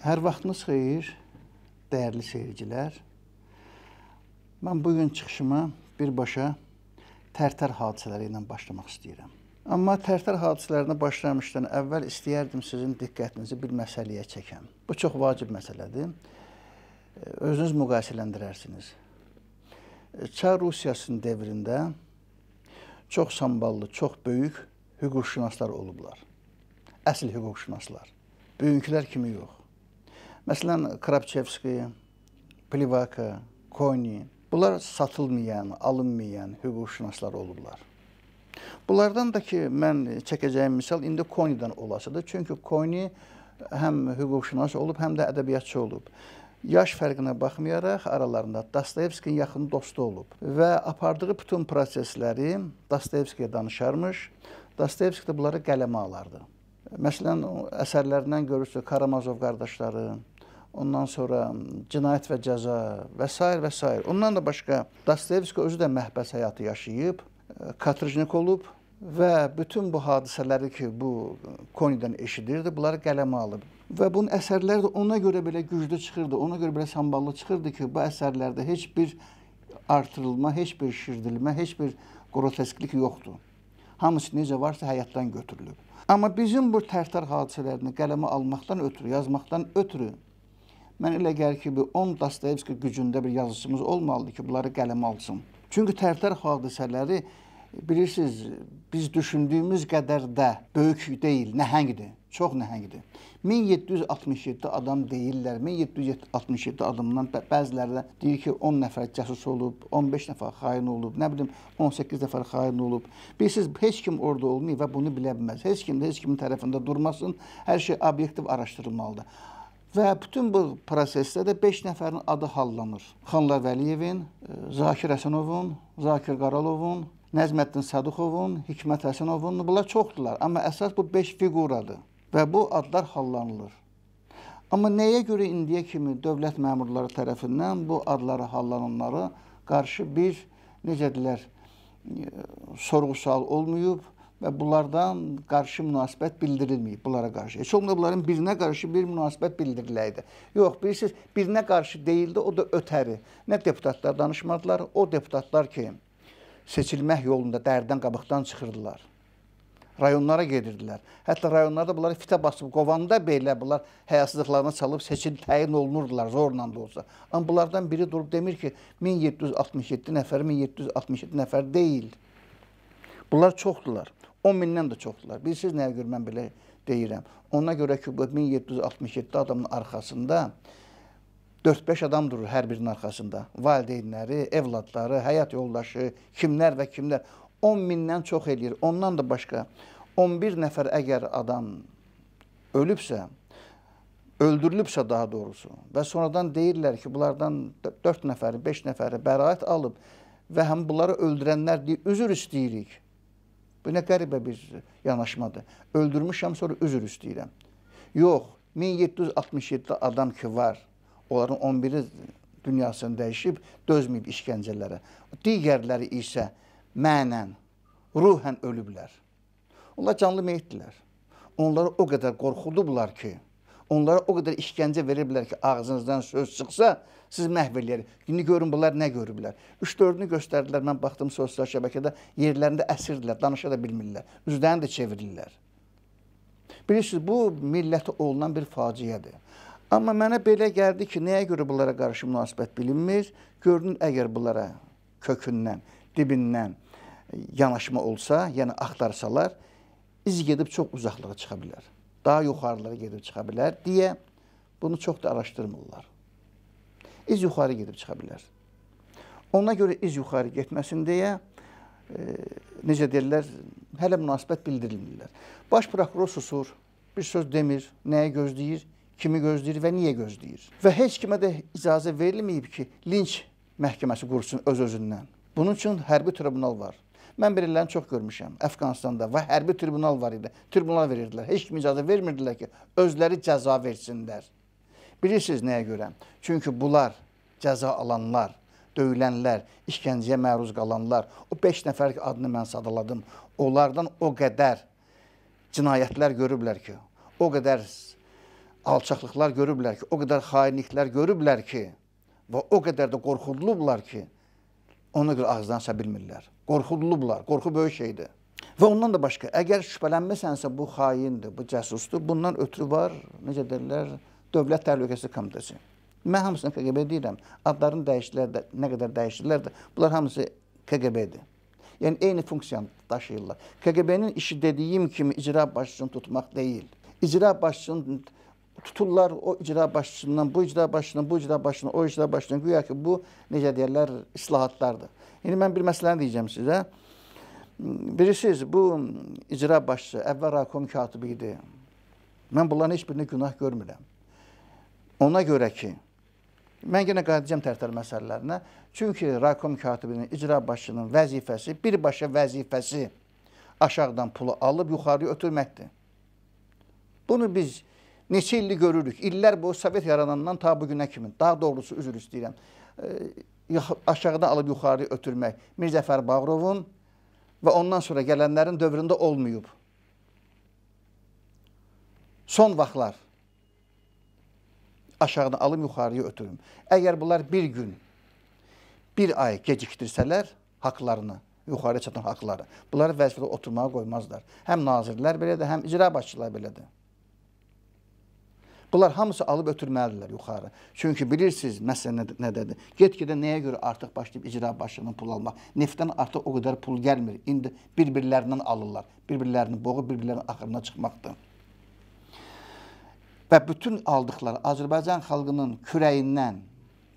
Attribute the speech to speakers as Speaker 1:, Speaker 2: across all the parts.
Speaker 1: Hər vaxtınız xeyir, dəyərli seyircilər. Mən bu gün çıxışıma birbaşa tərtər hadisələri ilə başlamaq istəyirəm. Amma tərtər hadisələrinə başlamışdan əvvəl istəyərdim sizin diqqətinizi bir məsələyə çəkəm. Bu çox vacib məsələdir. Özünüz müqayisələndirərsiniz. Çar Rusiyasının dövründə çox samballı, çox böyük hüquqşünaslar olublar. Əsl hüquqşünaslar. Bugünkülər kimi yox. Məsələn, Krapçevski, Plivaka, Koni bunlar satılmayan, alınmayan hüquqşünaslar olublar. Bunlardan da ki, mən çəkəcəyim misal indi Koni'dən olasıdır. Çünki Koni həm hüquqşünas olub, həm də ədəbiyyatçı olub. Yaş fərqinə baxmayaraq aralarında Dostoyevskin yaxın dostu olub və apardığı bütün prosesləri Dostoyevskiyə danışarmış. Dostoyevski də bunları qələmə alardı. Məsələn, əsərlərindən görürsüz Karamazov qardaşları, ondan sonra Cinayət və Cəza və s. və s. Ondan da başqa Dostoyevski özü də məhbəs həyatı yaşayıb, e, katrıjnik olub və bütün bu hadisələri ki, bu Konya'dan eşidirdi, bunları qələmə alıb. Və bunun əsərləri də ona görə belə güclü çıxırdı, ona görə belə samballı çıxırdı ki, bu əsərlərdə heç bir artırılma, heç bir şirdilmə, heç bir qrotesklik yoxdur hamısı necə varsa həyatdan götürülüb. Amma bizim bu tərtər hadisələrini qələmə almaqdan ötürü, yazmaqdan ötürü mən elə gəlir ki, bu 10 Dostoyevski gücündə bir yazıçımız olmalıdır ki, bunları qələmə alsın. Çünki tərtər hadisələri bilirsiniz, biz düşündüyümüz qədər də böyük deyil, nəhəngdir. Çox nəhəngdir. 1767 adam deyirlər. 1767 adamdan bəziləri də deyir ki, 10 nəfər casus olub, 15 nəfər xain olub, nə bilim 18 nəfər xain olub. Bilirsiniz, heç kim orada olmayıb və bunu bilə bilməz. Heç kim də heç kimin tərəfində durmasın. Hər şey obyektiv araşdırılmalıdır. Və bütün bu prosesdə də 5 nəfərin adı hallanır. Xanlar Vəliyevin, e, Zakir Əsənovun, Zakir Qaralovun, Nəzməddin Səduxovun, Hikmət Həsənovun, bunlar çoxdular. Amma əsas bu 5 fiquradır və bu adlar hallanılır. Amma nəyə görə indiyə kimi dövlət məmurları tərəfindən bu adları hallananlara qarşı bir necə deyirlər e, sorğu-sual olmayıb və bunlardan qarşı münasibət bildirilməyib bunlara qarşı. Heç olmasa bunların birinə qarşı bir münasibət bildiriləydi. Yox, bilirsiniz, birinə qarşı deyildi, o da ötəri. Nə deputatlar danışmadılar, o deputatlar ki, seçilmək yolunda dərdən qabaqdan çıxırdılar rayonlara gedirdilər. Hətta rayonlarda bunları fitə basıb qovanda belə bunlar həyasızlıqlarına çalıb seçil təyin olunurdular zorla da olsa. Amma bunlardan biri durub demir ki, 1767 nəfər 1767 nəfər deyil. Bunlar çoxdular. 10 mindən də çoxdular. Bilirsiniz nəyə görə mən belə deyirəm? Ona görə ki, bu 1767 adamın arxasında 4-5 adam durur hər birinin arxasında. Valideynləri, evladları, həyat yoldaşı, kimlər və kimlər. 10 mindən çox eləyir. Ondan da başqa 11 nəfər əgər adam ölübsə, öldürülübsə daha doğrusu və sonradan deyirlər ki, bunlardan 4 nəfəri, 5 nəfəri bəraət alıb və həm bunları öldürənlər deyir, üzr istəyirik. Bu nə qəribə bir yanaşmadır. Öldürmüşəm, sonra üzr istəyirəm. Yox, 1767 adam ki var, onların 11-i dünyasını dəyişib, dözməyib işgəncələrə. Digərləri isə mənən, ruhən ölüblər. Onlar canlı meyitdilər. Onları o qədər qorxudublar ki, onlara o qədər işgəncə veriblər ki, ağzınızdan söz çıxsa, siz məhv eləyər. İndi görün bunlar nə görüblər. 3-4-ünü göstərdilər. Mən baxdım sosial şəbəkədə yerlərində əsirdirlər, danışa da bilmirlər. Üzlərini də çevirirlər. Bilirsiniz, bu millətə olunan bir faciədir. Amma mənə belə gəldi ki, nəyə görə bunlara qarşı münasibət bilinmir? Görünür, əgər bunlara kökündən, dibindən yanaşma olsa, yəni axtarsalar, iz gedib çox uzaqlığa çıxa bilər. Daha yuxarılara gedib çıxa bilər deyə bunu çox da araşdırmırlar. İz yuxarı gedib çıxa bilər. Ona görə iz yuxarı getməsin deyə e, necə deyirlər, hələ münasibət bildirilmirlər. Baş prokuror susur, bir söz demir, nəyə gözləyir, kimi gözləyir və niyə gözləyir. Və heç kimə də icazə verilməyib ki, linç məhkəməsi qursun öz-özündən. Bunun üçün hərbi tribunal var. Mən belələrini çox görmüşəm Əfqanistanda və hərbi tribunal var idi. Tribunal verirdilər. Heç kim icazə vermirdilər ki, özləri cəza versinlər. Bilirsiniz nəyə görə? Çünki bunlar cəza alanlar, döyülənlər, işgəncəyə məruz qalanlar, o 5 nəfər adını mən sadaladım. Onlardan o qədər cinayətlər görüblər ki, o qədər alçaqlıqlar görüblər ki, o qədər xainliklər görüblər ki, və o qədər də qorxudulublar ki, Ona görə ağızdan aça bilmirlər. Qorxudulublar. Qorxu böyük şeydir. Və ondan da başqa, əgər şübhələnmisənsə bu xaindir, bu cəsusdur. Bundan ötürü var, necə deyirlər, Dövlət Təhlükəsizlik Komitəsi. Mən hamısını KGB deyirəm. Adlarını dəyişdilər də, nə qədər dəyişdilər də, bunlar hamısı KGB-dir. Yəni eyni funksiyanı daşıyırlar. KGB-nin işi dediyim kimi icra başçısını tutmaq deyil. İcra başçısının tuturlar o icra başçısından, bu icra başçısından, bu icra başçısından, o icra başçısından. Güya ki bu, necə deyərlər, islahatlardır. İndi mən bir məsələni deyəcəm sizə. Bilirsiniz, bu icra başçısı əvvəl rakom katibi idi. Mən bunların heç birini günah görmürəm. Ona görə ki, mən yenə qayıdacağım tərtər məsələlərinə. Çünki rakom katibinin, icra başçının vəzifəsi, birbaşa vəzifəsi aşağıdan pulu alıb yuxarıya ötürməkdir. Bunu biz neçə illi görürük. İllər boyu Sovet yaranandan ta bu günə kimi. Daha doğrusu üzr istəyirəm. Aşağıdan alıb yuxarı ötürmək. Mirzəfər Bağrovun və ondan sonra gələnlərin dövründə olmayıb. Son vaxtlar aşağıdan alım yuxarıya ötürüm. Əgər bunlar bir gün, bir ay gecikdirsələr haqlarını, yuxarıya çatan haqları, bunları vəzifədə oturmağa qoymazlar. Həm nazirlər belədir, həm icra başçıları belədir. Bunlar hamısı alıb ötürməlidirlər yuxarı. Çünki bilirsiniz məsələ nədədir. Get-gedə nəyə görə artıq başlayıb icra başlığının pul almaq? Neftdən artıq o qədər pul gəlmir. İndi bir-birlərindən alırlar. Bir-birlərini boğub bir-birlərinin axırına çıxmaqdır. Və bütün aldıqları Azərbaycan xalqının kürəyindən,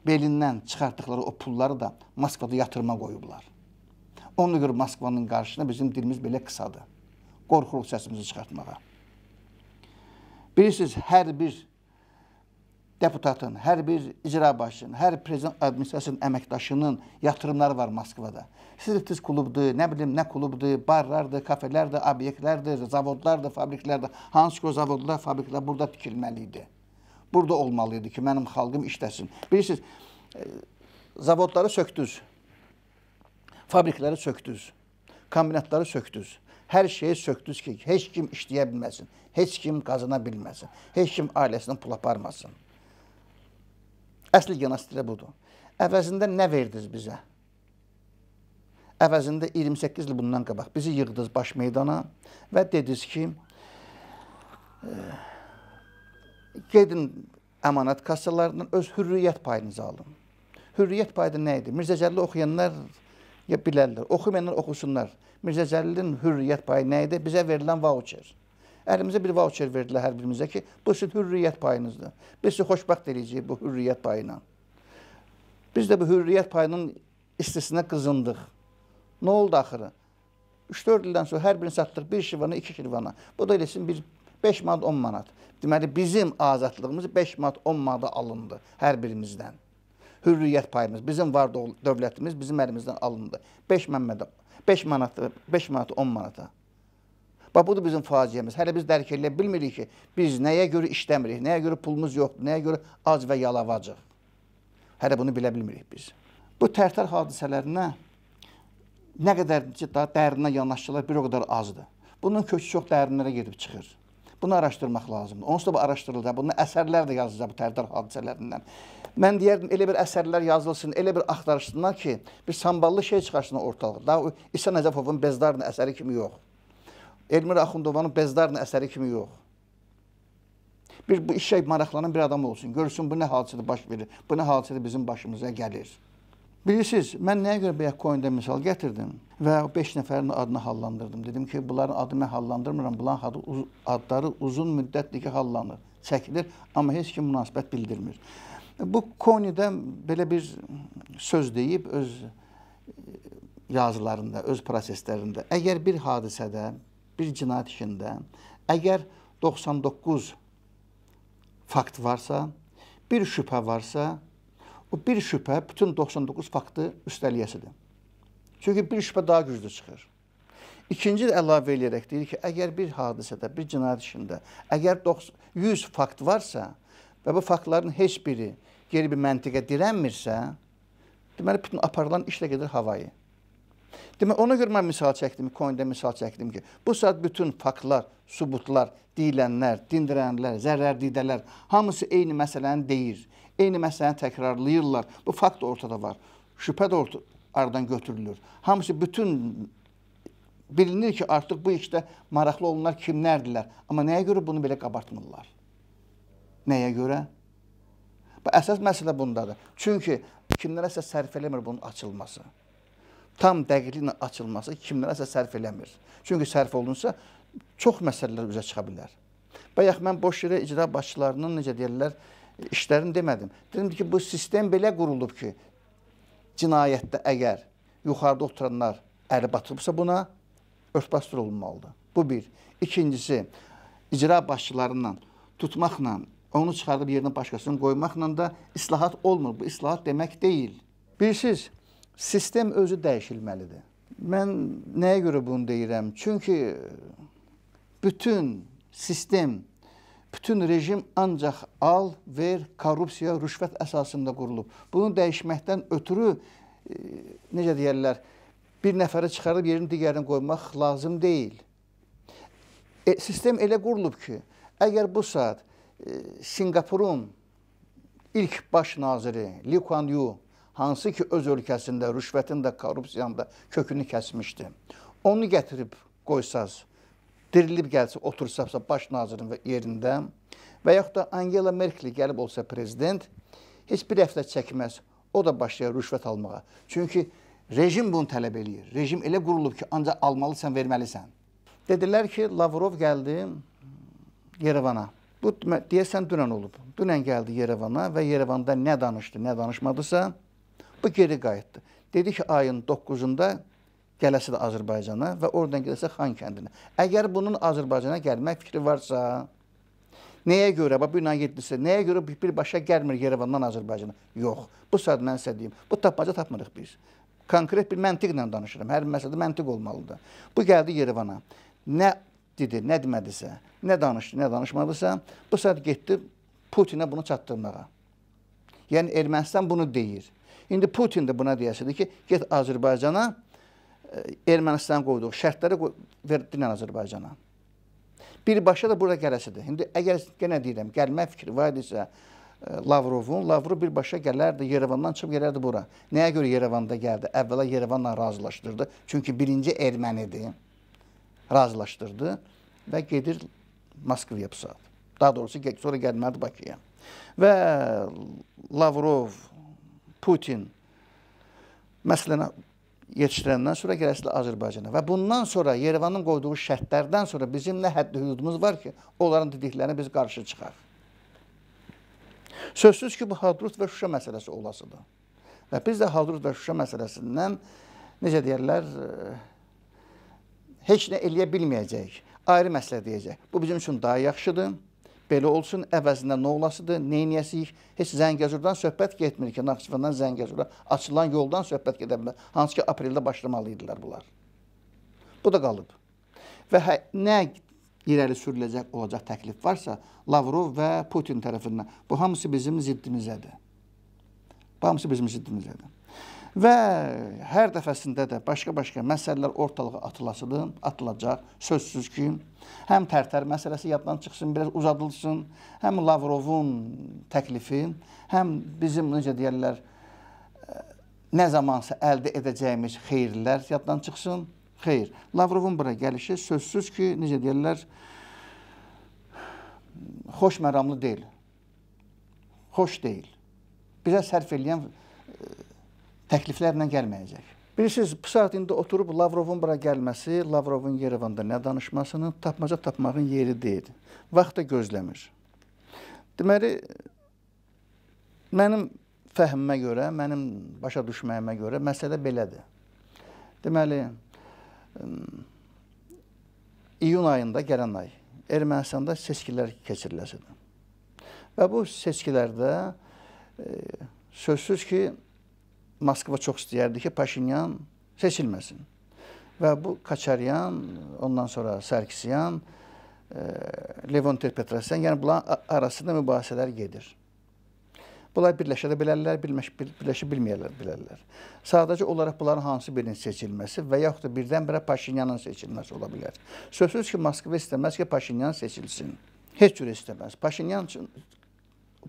Speaker 1: belindən çıxartdıqları o pulları da Moskvada yatırma qoyublar. Ona görə Moskvanın qarşısında bizim dilimiz belə qısadır. Qorxuruq səsimizi çıxartmağa. Bilirsiniz, hər bir deputatın, hər bir icra başının, hər prezident administrasiyasının əməkdaşının yatırımları var Moskvada. Siz klubdur, nə bilim, nə klubdur, barlardır, kafelərdir, obyektlərdir, zavodlardır, fabriklərdir. Hansı ki o zavodlar, fabriklər burada tikilməli idi. Burada olmalı idi ki, mənim xalqım işləsin. Bilirsiniz, e, zavodları söktüz, fabrikləri söktüz, kombinatları söktüz. Hər şeyi söktünüz ki, heç kim işləyə bilməsin, heç kim qazana bilməsin, heç kim ailəsindən pul aparmasın. Əsl gimnastika budur. Əvəzində nə verdiniz bizə? Əvəzində 28 il bundan qabaq bizi yığdınız baş meydana və dediniz ki, gedin əmanət kassalarından öz hürriyyət payınızı alın. Hürriyyət payı da nə idi? Mirzə Cəlil oxuyanlar ya bilərlər. Oxumayanlar oxusunlar. Mirzə Cəlilin hürriyyət payı nə idi? Bizə verilən voucher. Əlimizə bir voucher verdilər hər birimizə ki, bu sizin hürriyyət payınızdır. Biz sizi xoşbəxt edəcəyik bu hürriyyət payı ilə. Biz də bu hürriyyət payının istisinə qızındıq. Nə oldu axırı? 3-4 ildən sonra hər birini satdıq 1 şirvana, 2 şirvana. Bu da eləsin bir 5 manat, 10 manat. Deməli bizim azadlığımız 5 manat, 10 manata alındı hər birimizdən hürriyyət payımız, bizim var dövlətimiz bizim əlimizdən alındı. 5 məmmədə, 5 manata, 5 manata, 10 manata. Bax, budur bizim faciəmiz. Hələ biz dərk eləyə bilmirik ki, biz nəyə görə işləmirik, nəyə görə pulumuz yoxdur, nəyə görə ac və yalavacıq. Hələ bunu bilə bilmirik biz. Bu tərtər hadisələrinə nə qədər daha dərinə yanaşdılar, bir o qədər azdır. Bunun kökü çox dərinlərə gedib çıxır. Bunu araşdırmaq lazımdır. Onsuz da bu araşdırılacaq. Bunun əsərlər də yazılacaq bu tərdir hadisələrindən. Mən deyərdim, elə bir əsərlər yazılsın, elə bir axtarışsınlar ki, bir samballı şey çıxarsın ortalığa. Daha İsa Nəcəfovun Bezdarın əsəri kimi yox. Elmir Axundovanın Bezdarın əsəri kimi yox. Bir bu işə maraqlanan bir adam olsun. Görsün bu nə hadisədə baş verir, bu nə hadisədə bizim başımıza gəlir. Bilirsiniz, mən nəyə görə Bitcoin-də misal gətirdim və 5 nəfərin adını hallandırdım. Dedim ki, bunların adını hallandırmıram, bunların adı, uz adları uzun müddətdir ki, hallanır, çəkilir, amma heç kim münasibət bildirmir. Bu Konidə belə bir söz deyib öz e, yazılarında, öz proseslərində, əgər bir hadisədə, bir cinayət işində, əgər 99 fakt varsa, bir şübhə varsa, Bu bir şübhə bütün 99 faktı üstəliyəsidir. Çünki bir şübhə daha güclü çıxır. İkinci əlavə eləyərək deyir ki, əgər bir hadisədə, bir cinayət işində, əgər 100 fakt varsa və bu faktların heç biri geri bir məntiqə dirənmirsə, deməli, bütün aparılan işlə gedir havayı. Demək, ona görə mən misal çəkdim, koinda misal çəkdim ki, bu saat bütün faktlar, subutlar, deyilənlər, dindirənlər, zərərdidələr, hamısı eyni məsələni deyir. Eyni məsələni təkrarlayırlar. Bu fakt ortada var. Şübhə də orta, aradan götürülür. Hamısı bütün bilinir ki, artıq bu işdə maraqlı olanlar kimlərdirlər. Amma nəyə görə bunu belə qabartmırlar? Nəyə görə? Bu əsas məsələ bundadır. Çünki kimlərəsə sərf eləmir bunun açılması. Tam dəqiqliklə açılması kimlərəsə sərf eləmir. Çünki sərf olunsa çox məsələlər üzə çıxa bilər. Bayaq mən boş yerə icra başçılarının necə deyirlər, işlərini demədim. Dedim ki, bu sistem belə qurulub ki, cinayətdə əgər yuxarıda oturanlar əli batırıbsa buna örtbasdır olunmalıdır. Bu bir. İkincisi, icra başçılarından tutmaqla, onu çıxardıb yerinə başqasını qoymaqla da islahat olmur. Bu islahat demək deyil. Bilirsiniz, sistem özü dəyişilməlidir. Mən nəyə görə bunu deyirəm? Çünki bütün sistem bütün rejim ancaq al, ver, korrupsiya, rüşvət əsasında qurulub. Bunu dəyişməkdən ötürü, e, necə deyərlər, bir nəfəri çıxarıb yerini digərini qoymaq lazım deyil. E, sistem elə qurulub ki, əgər bu saat e, Singapurun ilk baş naziri Lee Kuan Yew, hansı ki öz ölkəsində rüşvətin də, korrupsiyanın da kökünü kəsmişdi, onu gətirib qoysaz, dirilib gəlsə, otursaqsa baş nazirin və yerində və yaxud da Angela Merkel gəlib olsa prezident, heç bir həftə çəkməz. O da başlayar rüşvət almağa. Çünki rejim bunu tələb eləyir. Rejim elə qurulub ki, ancaq almalısan, verməlisən. Dedilər ki, Lavrov gəldi Yerevana. Bu deyəsən dünən olub. Dünən gəldi Yerevana və Yerevanda nə danışdı, nə danışmadısa, bu geri qayıtdı. Dedi ki, ayın 9-unda gələsi də Azərbaycana və oradan gələsi Xan kəndinə. Əgər bunun Azərbaycana gəlmək fikri varsa, nəyə görə, bax bu ilə getdirsə, nəyə görə birbaşa gəlmir Yerevandan Azərbaycana? Yox. Bu saat mən sizə deyim, bu tapmaca tapmırıq biz. Konkret bir məntiqlə danışıram. Hər məsələdə məntiq olmalıdır. Bu gəldi Yerevana. Nə dedi, nə demədisə, nə danışdı, nə danışmadısa, bu saat getdi Putinə bunu çatdırmağa. Yəni Ermənistan bunu deyir. İndi Putin də buna deyəsidir ki, get Azərbaycana Ermənistan qoyduq, şərtləri verdilər Azərbaycana. Birbaşa da burada gələsidir. İndi əgər yenə deyirəm, gəlmə fikri var idisə e, Lavrovun, Lavrov birbaşa gələrdi, Yerevandan çıxıb gələrdi bura. Nəyə görə Yerevanda gəldi? Əvvəla Yerevanla razılaşdırdı. Çünki birinci ermənidir. Razılaşdırdı və gedir Moskvaya bu saat. Daha doğrusu sonra gəlmədi Bakıya. Və Lavrov, Putin məsələn yetişdirəndən sonra gələsində Azərbaycana. Və bundan sonra Yerevanın qoyduğu şərtlərdən sonra bizim nə həddi-hüdudumuz var ki, onların dediklərinə biz qarşı çıxaq. Sözsüz ki, bu Hadrut və Şuşa məsələsi olasıdır. Və biz də Hadrut və Şuşa məsələsindən necə deyirlər, e, heç nə eləyə bilməyəcəyik. Ayrı məsələ deyəcək. Bu bizim üçün daha yaxşıdır belə olsun, əvəzində nə olasıdır, neyniyəsiyik? Heç Zəngəzurdan söhbət getmir ki, Naxçıvandan Zəngəzura açılan yoldan söhbət gedə bilər. Hansı ki, apreldə başlamalı idilər bunlar. Bu da qalıb. Və hə, nə irəli sürüləcək olacaq təklif varsa, Lavrov və Putin tərəfindən. Bu hamısı bizim ziddimizədir. Bu hamısı bizim ziddimizədir. Və hər dəfəsində də başqa-başqa məsələlər ortalığa atılacaq, atılacaq. Sözsüz ki, həm Tərtər məsələsi yaddan çıxsın, biraz uzadılsın, həm Lavrovun təklifi, həm bizim necə deyirlər, e, nə zamansa əldə edəcəyimiz xeyirlər yaddan çıxsın. Xeyr. Lavrovun bura gəlişi sözsüz ki, necə deyirlər, xoş məramlı deyil. Xoş deyil. Bizə sərf eləyən e, təkliflərlə gəlməyəcək. Bilirsiniz, bu saat indi oturub Lavrovun bura gəlməsi, Lavrovun Yerevanda nə danışmasının tapmaca tapmağın yeri deyil. Vaxt da gözləmir. Deməli, mənim fəhmimə görə, mənim başa düşməyimə görə məsələ belədir. Deməli, iyun ayında gələn ay Ermənistanda seçkilər keçiriləsidir. Və bu seçkilərdə e, sözsüz ki, Moskva çox istəyərdi ki, Paşinyan seçilməsin. Və bu Kaçaryan, ondan sonra Sarkisyan, e, Levonter Petrosyan, yəni bunların arasında mübahisələr gedir. Bunlar birləşə də bilərlər, birləş, birləşə bilməyərlər bilərlər. Sadəcə olaraq bunların hansı birinin seçilməsi və yaxud da birdən-birə Paşinyanın seçilməsi ola bilər. Sözsüz ki, Moskva istəməz ki, Paşinyan seçilsin. Heç cür istəməz. Paşinyan üçün,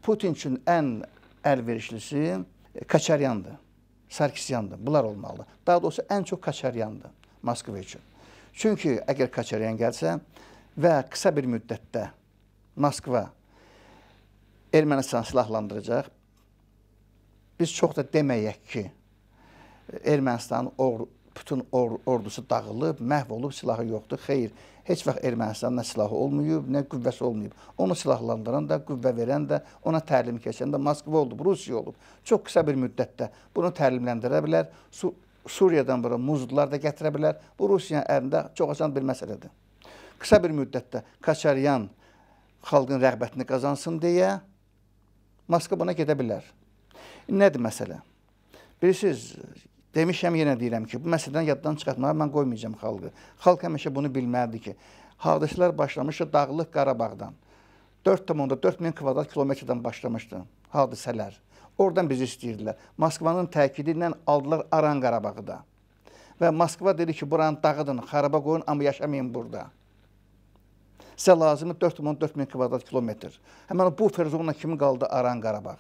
Speaker 1: Putin üçün ən əlverişlisi Kaçaryandır. Sarkisyandır. Bunlar olmalıdır. Daha doğrusu ən çox Kaçaryandır Moskva üçün. Çünki əgər Kaçaryan gəlsə və qısa bir müddətdə Moskva Ermənistan silahlandıracaq, biz çox da deməyək ki, Ermənistanın bütün or ordusu dağılıb, məhv olub, silahı yoxdur. Xeyr, heç vaxt Ermənistanın nə silahı olmayıb, nə qüvvəsi olmayıb. Onu silahlandıran da, qüvvə verən də, ona təlim keçən də Moskva oldu, Rusiya olub. Çox qısa bir müddətdə bunu təlimləndirə bilər. Su Suriyadan bura muzdular da gətirə bilər. Bu Rusiyanın əlində çox asan bir məsələdir. Qısa bir müddətdə Kaçaryan xalqın rəğbətini qazansın deyə Moskva buna gedə bilər. Nədir məsələ? Bilirsiniz, Demişəm, yenə deyirəm ki, bu məsələdən yaddan çıxartmağa mən qoymayacağam xalqı. Xalq həmişə bunu bilməlidir ki, hardışlar başlamışdı Dağlıq Qarabağdan. 4,4 min kvadrat kilometrdən başlamışdı hadisələr. Oradan bizi istəyirdilər. Moskvanın təkidi ilə aldılar Aran Qarabağı da. Və Moskva dedi ki, buranı dağıdın, xaraba qoyun, amma yaşamayın burada. Sizə lazımı 4,4 min kvadrat kilometr. Həmən bu ferzona kimi qaldı Aran Qarabağ.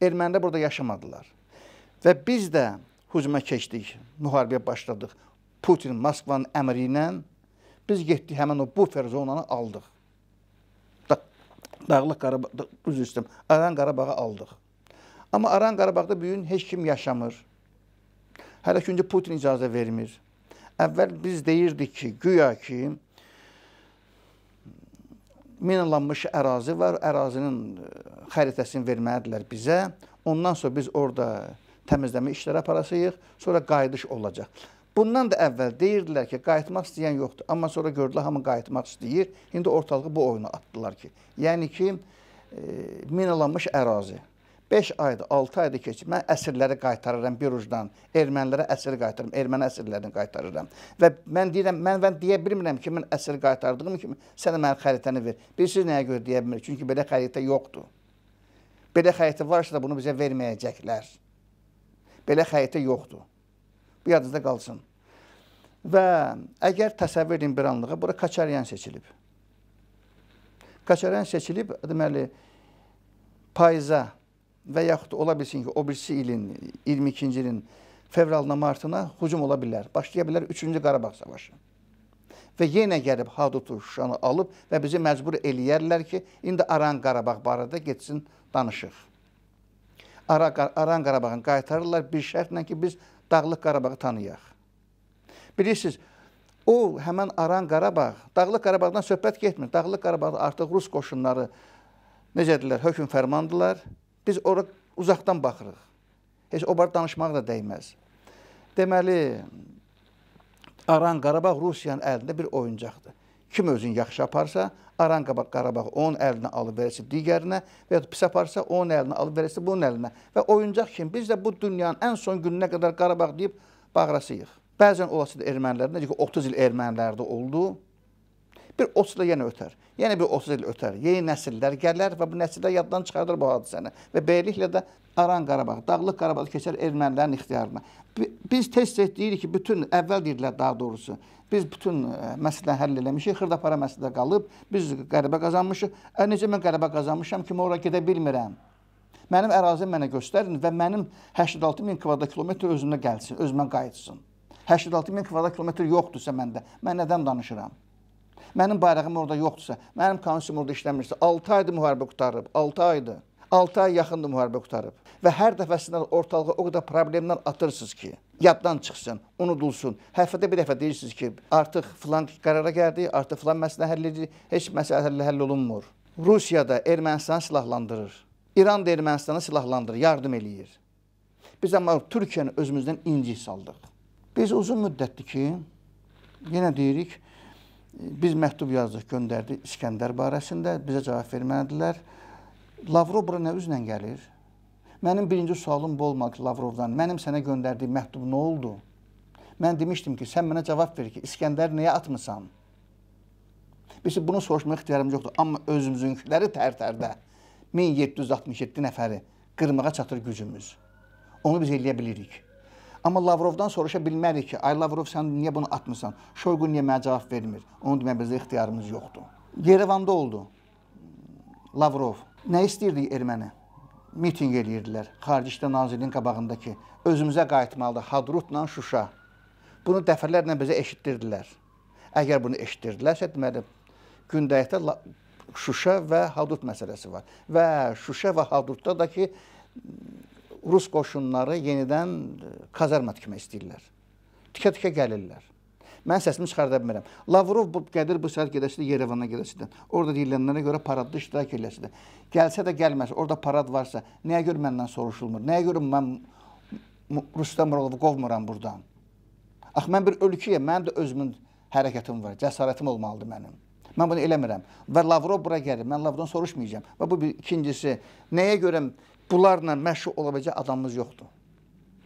Speaker 1: Ermənilər burada yaşamadılar. Və biz də hücuma keçdik, müharibəyə başladıq. Putin Moskvanın əmri ilə biz getdik həmin o bufer zonanı aldıq. Da Dağlıq Qarabağ, da üzr istəyirəm, Aran Qarabağı aldıq. Amma Aran Qarabağda bu gün heç kim yaşamır. Hələ ki Putin icazə vermir. Əvvəl biz deyirdik ki, güya ki minalanmış ərazi var, ərazinin xəritəsini verməlidirlər bizə. Ondan sonra biz orada təmizləmə işləri aparacağıq, sonra qayıdış olacaq. Bundan da əvvəl deyirdilər ki, qayıtmaq istəyən yoxdur, amma sonra gördülər hamı qayıtmaq istəyir. İndi ortalığı bu oyuna atdılar ki, yəni ki, e, minalanmış ərazi. 5 ayda, 6 ayda keçib mən əsirləri qaytarıram bir ucdan. Ermənilərə əsir qaytarıram, erməni əsirlərini qaytarıram. Və mən deyirəm, mən mən deyə bilmirəm ki, mən əsir qaytardığım kimi sən mənə xəritəni ver. Bilirsiniz nəyə görə deyə bilmir? Çünki belə xəritə yoxdur. Belə xəritə varsa da bunu bizə verməyəcəklər belə xəritə yoxdur. Bu yadınızda qalsın. Və əgər təsəvvür edin bir anlığa, bura Kaçaryan seçilib. Kaçaryan seçilib, deməli, payıza və yaxud ola bilsin ki, o birisi ilin, 22-ci ilin fevralına, martına hücum ola bilər. Başlaya bilər 3-cü Qarabağ savaşı. Və yenə gəlib Hadutu Şuşanı alıb və bizi məcbur eləyərlər ki, indi Aran Qarabağ barədə getsin danışıq. Aran Qarabağın qaytarırlar bir şərtlə ki, biz Dağlıq Qarabağı tanıyaq. Bilirsiniz, o həmən Aran Qarabağ, Dağlıq Qarabağdan söhbət getmir. Dağlıq Qarabağda artıq rus qoşunları necədirlər, hökm fərmandılar. Biz ora uzaqdan baxırıq. Heç o bar danışmaq da dəyməz. Deməli, Aran Qarabağ Rusiyanın əlində bir oyuncaqdır kim özün yaxşı aparsa, Aran Qarabağ onun əlinə alıb verəsi digərinə və ya pis aparsa, onun əlinə alıb verəsi bunun əlinə. Və oyuncaq kimi biz də bu dünyanın ən son gününə qədər Qarabağ deyib bağrasıyıq. Bəzən olası da ermənilər, necə ki 30 il ermənilərdə oldu, bir 30 il yenə ötər. Yenə bir 30 il ötər. Yeni nəsillər gələr və bu nəsillər yaddan çıxardır bu hadisəni. Və beləliklə də Aran Qarabağ, Dağlıq Qarabağ keçər ermənilərin ixtiyarına biz tez-tez deyirik ki, bütün əvvəl deyirlər daha doğrusu. Biz bütün e, məsələ həll eləmişik, xırdapara məsələ qalıb, biz qələbə qazanmışıq. Ə, necə mən qələbə qazanmışam ki, mən ora gedə bilmirəm. Mənim ərazim mənə göstərin və mənim 86 min kvadrat kilometr özümə gəlsin, özümə qayıtsın. 86 min kvadrat kilometr yoxdursa məndə, mən nədən danışıram? Mənim bayrağım orada yoxdursa, mənim konstitusiyam orada işləmirsə, 6 aydır müharibə qutarıb, 6 aydır. 6 ay yaxındır müharibə qutarıb. Və hər dəfəsində ortalığa o qədər problemdən atırsınız ki, yaddan çıxsın, unudulsun. Həftədə bir dəfə deyirsiniz ki, artıq filan qərara gəldi, artıq filan məsələ həll edilir, heç məsələ həll olunmur. Rusiya da Ermənistanı silahlandırır. İran da Ermənistanı silahlandırır, yardım eləyir. Biz amma Türkiyəni özümüzdən inci saldıq. Biz uzun müddətdir ki, yenə deyirik, biz məktub yazdıq, göndərdik İskəndər barəsində, bizə cavab vermədilər. Lavrov bura nə üzlə gəlir? Mənim birinci sualım bu olmaq Lavrovdan. Mənim sənə göndərdiyim məktub nə oldu? Mən demişdim ki, sən mənə cavab ver ki, İskəndər nəyə atmısan? Biz bunu soruşmaq ixtiyarım yoxdur. Amma özümüzünkiləri tərtərdə 1767 nəfəri qırmağa çatır gücümüz. Onu biz eləyə bilirik. Amma Lavrovdan soruşa bilmərik ki, ay Lavrov sən niyə bunu atmısan? Şoyqu niyə mənə cavab vermir? Onu demək bizə ixtiyarımız yoxdur. Yerevanda oldu. Lavrov Nə istirdi erməni? Miting eləyirdilər. Xarici İşlər Nazirliyinin qabağındakı. Özümüzə qayıtmalıdır. Hadrutla Şuşa. Bunu dəfələrlə bizə eşitdirdilər. Əgər bunu eşitdirdilərsə, deməli, gündəyikdə Şuşa və Hadrut məsələsi var. Və Şuşa və Hadrutda da ki, Rus qoşunları yenidən e, kazarma tikmək istəyirlər. Tikə-tikə gəlirlər. Mən səsimi çıxarda bilmirəm. Lavrov bu qədir bu saat gedəsidir Yerevana gedəsidir. Orada deyilənlərə görə paradda iştirak eləsidir. Gəlsə də gəlməsə, orada parad varsa, nəyə görə məndən soruşulmur? Nəyə görə mən Rustam Muralovu qovmuram burdan? Axı mən bir ölkəyəm, mənim də özümün hərəkətim var, cəsarətim olmalıdır mənim. Mən bunu eləmirəm. Və Lavrov bura gəlir. Mən Lavrovdan soruşmayacağam. Və bu bir ikincisi, nəyə görə bunlarla məşğul ola biləcək adamımız yoxdur?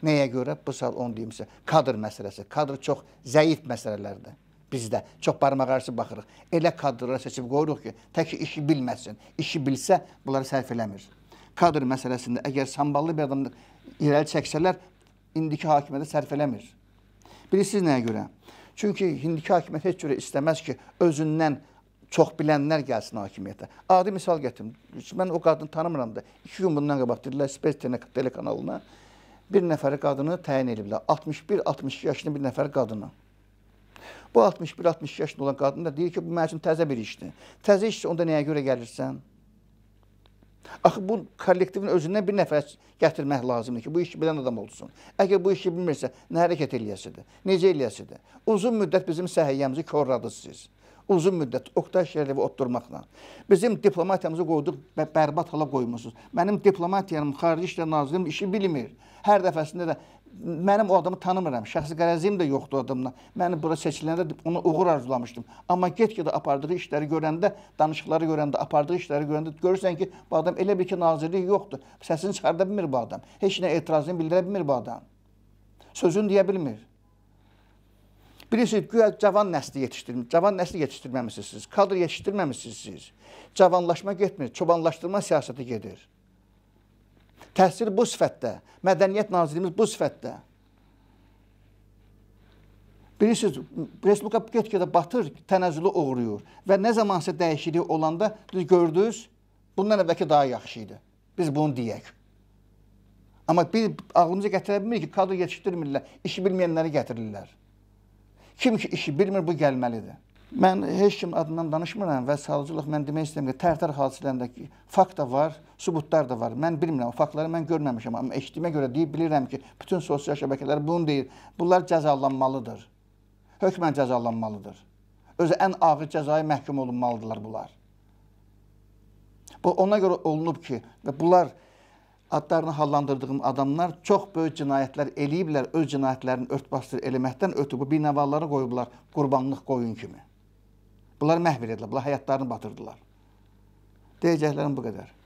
Speaker 1: Nəyə görə? Bu sal onu deyim sizə. Kadr məsələsi. Kadr çox zəif məsələlərdir bizdə. Çox barmaq arası baxırıq. Elə kadrlara seçib qoyuruq ki, tək işi bilməsin. İşi bilsə, bunları sərf eləmir. Kadr məsələsində əgər samballı bir adamı irəli çəksələr, indiki hakimiyyətə sərf eləmir. Bilirsiniz nəyə görə? Çünki indiki hakimiyyət heç cürə istəməz ki, özündən çox bilənlər gəlsin hakimiyyətə. Adi misal gətirim. Mən o qadını tanımıram da. İki gün bundan qabaq dedilər Space telekanalına. Tele bir nəfər qadını təyin ediblər. 61-62 yaşlı bir nəfər qadını. Bu 61-62 yaşında olan qadın da deyir ki, bu mənim üçün təzə bir işdir. Təzə işdir, onda nəyə görə gəlirsən? Axı bu kollektivin özündən bir nəfər gətirmək lazımdır ki, bu işi bilən adam olsun. Əgər bu işi bilmirsə, nə hərəkət eləyəsidir, necə eləyəsidir? Uzun müddət bizim səhiyyəmizi korladınız siz. Uzun müddət Oktay Şərəfi otdurmaqla. Bizim diplomatiyamızı qoyduq və bərbat hala qoymusunuz. Mənim diplomatiyam, xarici işlər nazirim işi bilmir. Hər dəfəsində də mənim o adamı tanımıram. Şəxsi qərəzim də yoxdur adamla. Mən bura seçiləndə onu uğur arzulamışdım. Amma get-gedə apardığı işləri görəndə, danışıqları görəndə, apardığı işləri görəndə görürsən ki, bu adam elə bir ki, nazirlik yoxdur. Səsini çıxarda bilmir bu adam. Heç nə etirazını bildirə bilmir bu adam. Sözünü deyə bilmir. Bilirsiniz, güya cavan nəsli yetişdirmir. Cavan nəsli yetişdirməmisiniz siz. Kadr yetişdirməmisiniz siz. Cavanlaşma getmir. Çobanlaşdırma siyasəti gedir. Təhsil bu sifətdə, Mədəniyyət Nazirliyimiz bu sifətdə. Bilirsiniz, Respublika get-gedə batır, tənəzzülü uğruyur və nə zamansa dəyişiklik olanda gördünüz, bundan əvvəlki daha yaxşı idi. Biz bunu deyək. Amma biz ağlımıza gətirə bilmirik ki, kadr yetişdirmirlər, işi bilməyənləri gətirirlər. Kim ki işi bilmir, bu gəlməlidir. Mən heç kim adından danışmıram və savcılıq mən demək istəyirəm ki, tərtər hadisələrindəki fakt da var, sübutlar da var. Mən bilmirəm, o faktları mən görməmişəm, amma eşitdiyimə görə deyib bilirəm ki, bütün sosial şəbəkələr bunu deyir. Bunlar cəzalanmalıdır. Hökmən cəzalanmalıdır. Özü ən ağır cəzaya məhkum olunmalıdırlar bunlar. Bu ona görə olunub ki, və bunlar adlarını hallandırdığım adamlar çox böyük cinayətlər eləyiblər, öz cinayətlərini örtbasdır eləməkdən ötü bu binavarlara qoyublar qurbanlıq qoyun kimi. Bunları məhv elədilər, bunlar həyatlarını batırdılar. Deyəcəklərim bu qədər.